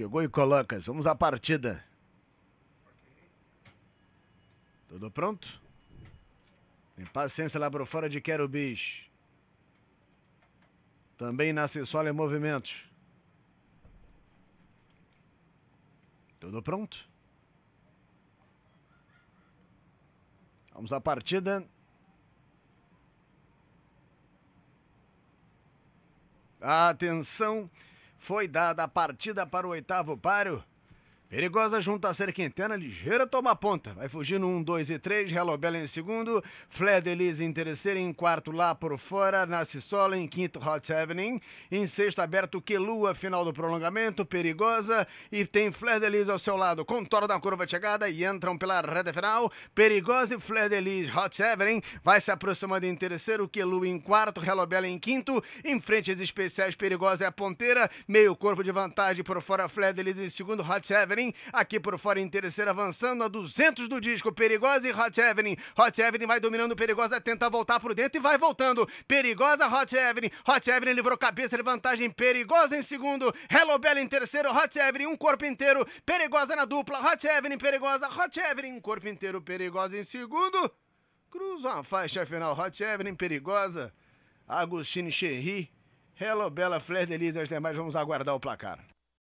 Chegou e colocas. Vamos à partida. Tudo pronto? Tem paciência lá fora de Quero Bis. Também na Cissola em movimentos. Tudo pronto? Vamos à partida. Atenção, foi dada a partida para o oitavo páreo. Perigosa junto à ser Quintana, ligeira toma a ponta. Vai fugindo um, dois e três. Hello Bella em segundo, Fled Elise em terceiro, em quarto lá por fora, Nasce Sola em quinto Hot Evening, em sexto aberto Quelua, final do prolongamento, Perigosa e tem Fled Elise ao seu lado, contorno da curva de chegada e entram pela reta final, Perigosa e Fled Elise, Hot Evening vai se aproximando em terceiro, Quelua em quarto, Hello Bella em quinto, em frente as especiais Perigosa é a ponteira, meio corpo de vantagem por fora, Fled Elise em segundo, Hot Evening Aqui por fora em terceiro avançando a 200 do disco. Perigosa e Hot Evelyn. Hot Evelyn vai dominando Perigosa, tenta voltar por dentro e vai voltando. Perigosa, Hot Evelyn. Hot Evelyn livrou cabeça de vantagem. Perigosa em segundo. Hello Bella em terceiro. Hot Evelyn, um corpo inteiro. Perigosa na dupla. Hot Evelyn, Perigosa. Hot Evelyn, um corpo inteiro. Perigosa em segundo. cruza a faixa final. Hot Evelyn, Perigosa. Agostinho Cherry. Hello Bella, Flair e As demais, vamos aguardar o placar.